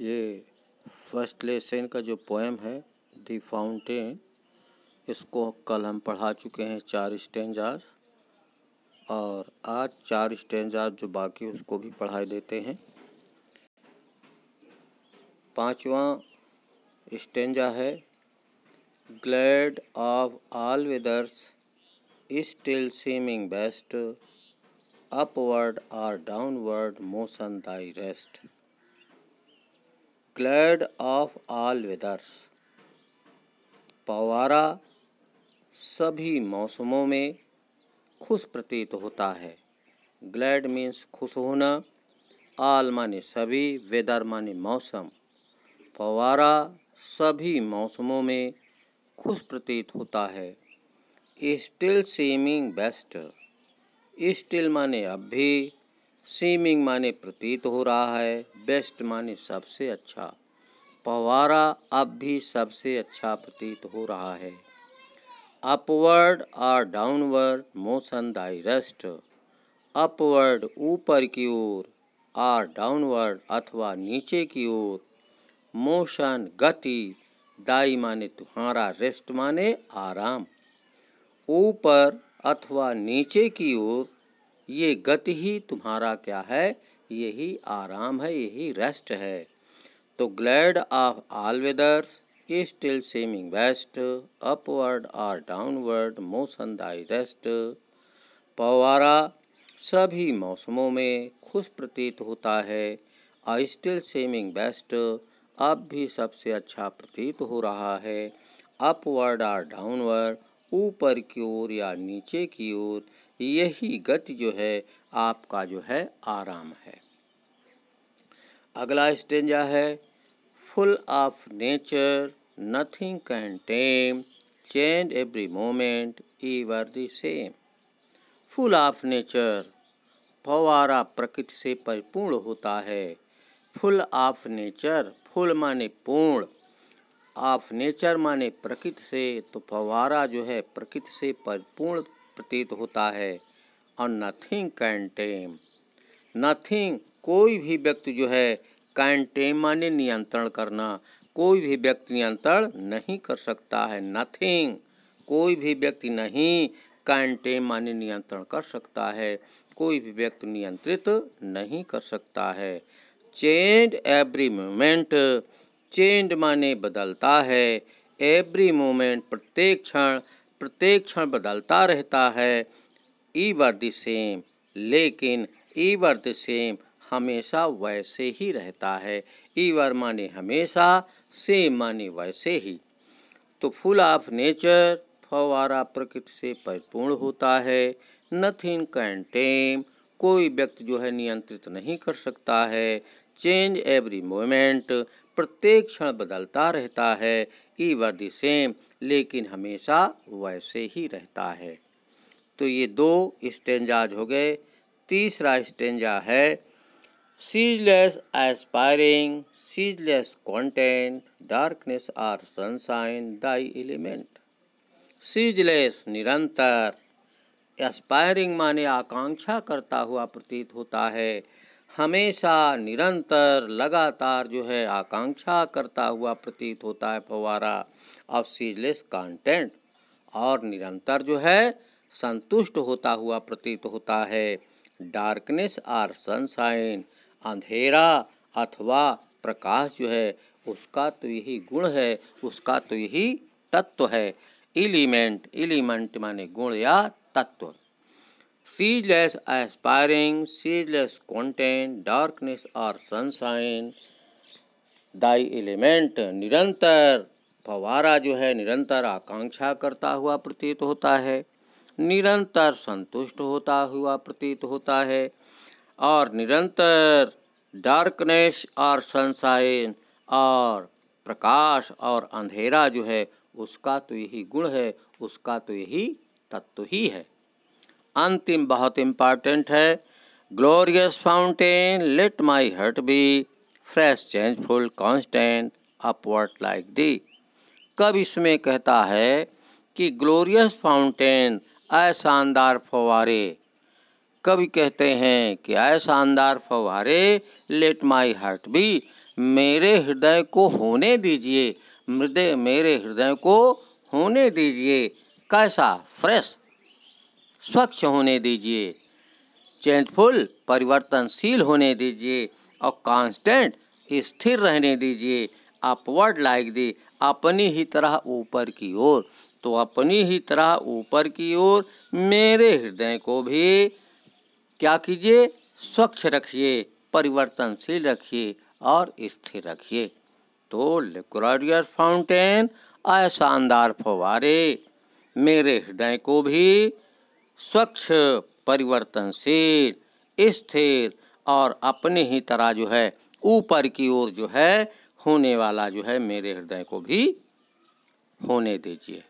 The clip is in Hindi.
ये फर्स्ट लेसन का जो पोएम है दी फाउंटेन इसको कल हम पढ़ा चुके हैं चार स्टेंजाज और आज चार स्टेंजाज जो बाकी उसको भी पढ़ाई देते हैं पांचवा स्टेंजा है glad of all weathers still seeming best upward और downward motion thy rest glad of all weathers पवारा सभी मौसमों में खुश प्रतीत होता है ग्लैड मीन्स खुश होना आल माने सभी वेदर माने मौसम पवारा सभी मौसमों में खुश प्रतीत होता है स्टिल सीमिंग बेस्ट स्टिल माने अब भी सीमिंग माने प्रतीत हो रहा है बेस्ट माने सबसे अच्छा पवारा अब भी सबसे अच्छा प्रतीत हो रहा है अपवर्ड और डाउनवर्ड मोशन डायरेस्ट अपवर्ड ऊपर की ओर और डाउनवर्ड अथवा नीचे की ओर मोशन गति दाई माने तुम्हारा रेस्ट माने आराम ऊपर अथवा नीचे की ओर ये गति ही तुम्हारा क्या है यही आराम है यही रेस्ट है तो glad of all weathers is still seeming best, upward or downward motion thy पवारा सभी मौसमों में खुश प्रतीत होता है आई स्टिल सेमिंग बेस्ट अब भी सबसे अच्छा प्रतीत हो रहा है अपवर्ड और डाउनवर्ड ऊपर की ओर या नीचे की ओर यही गति जो है आपका जो है आराम है अगला स्टेंजा है full of nature nothing can tame change every moment ever the same full of nature फवारा प्रकृति से परिपूर्ण होता है फुल ऑफ नेचर फुल माने पूर्ण ऑफ नेचर माने प्रकृति से तो फवारा जो है प्रकृति से परिपूर्ण प्रतीत होता है और नथिंग कैन टेम नथिंग कोई भी व्यक्ति जो है कैन टेम माने नियंत्रण करना कोई भी व्यक्ति नियंत्रण नहीं कर सकता है नथिंग कोई भी व्यक्ति नहीं कैन टेम माने नियंत्रण कर सकता है कोई भी व्यक्ति नियंत्रित नहीं कर सकता है चेंज एवरी मोमेंट चेंज माने बदलता है एवरी मोमेंट प्रत्येक क्षण प्रत्येक क्षण बदलता रहता है ई वर द सेम लेकिन ई वर द सेम हमेशा वैसे ही रहता है ईवर माने हमेशा सेम माने वैसे ही तो फुल ऑफ नेचर फवारा प्रकृति से परिपूर्ण होता है नथिंग कैन टेम कोई व्यक्ति जो है नियंत्रित नहीं कर सकता है चेंज एवरी मोमेंट प्रत्येक क्षण बदलता रहता है की वर्दी सेम लेकिन हमेशा वैसे ही रहता है तो ये दो स्टेंजाज हो गए तीसरा स्टेंजा है ceaseless aspiring ceaseless content darkness or sunshine thy element ceaseless निरंतर एस्पायरिंग माने आकांक्षा करता हुआ प्रतीत होता है हमेशा निरंतर लगातार जो है आकांक्षा करता हुआ प्रतीत होता है फवारा ऑफ सीजलेस कंटेंट और निरंतर जो है संतुष्ट होता हुआ प्रतीत होता है डार्कनेस आर सनशाइन अंधेरा अथवा प्रकाश जो है उसका तो यही गुण है उसका तो यही तत्व है एलिमेंट एलिमेंट माने गुण या तत्व ceaseless aspiring ceaseless content darkness और सनसाइन दाई एलिमेंट निरंतर फवारा जो है निरंतर आकांक्षा करता हुआ प्रतीत होता है निरंतर संतुष्ट होता हुआ प्रतीत होता है और निरंतर डार्कनेस और सनसाइन और प्रकाश और अंधेरा जो है उसका तो यही गुण है उसका तो यही तत्व ही है अंतिम बहुत इम्पॉर्टेंट है glorious fountain let my heart be fresh changeful constant upward like thee कब इसमें कहता है कि ग्लोरियस फाउंटेन आय शानदार फवारे कभी कहते हैं कि आय शानदार फवारे लेट माई हार्ट भी मेरे हृदय को होने दीजिए मृदय मेरे हृदय को होने दीजिए कैसा फ्रेश स्वच्छ होने दीजिए चेंजफुल परिवर्तनशील होने दीजिए और कांस्टेंट स्थिर रहने दीजिए अपवर्ड लाइक दी अपनी ही तरह ऊपर की ओर तो अपनी ही तरह ऊपर की ओर मेरे हृदय को भी क्या कीजिए स्वच्छ रखिए परिवर्तनशील रखिए और स्थिर रखिए तो लिकोराडियर फाउंटेन और शानदार फवारे मेरे हृदय को भी स्वच्छ परिवर्तनशील स्थिर और अपने ही तरह जो है ऊपर की ओर जो है होने वाला जो है मेरे हृदय को भी होने दीजिए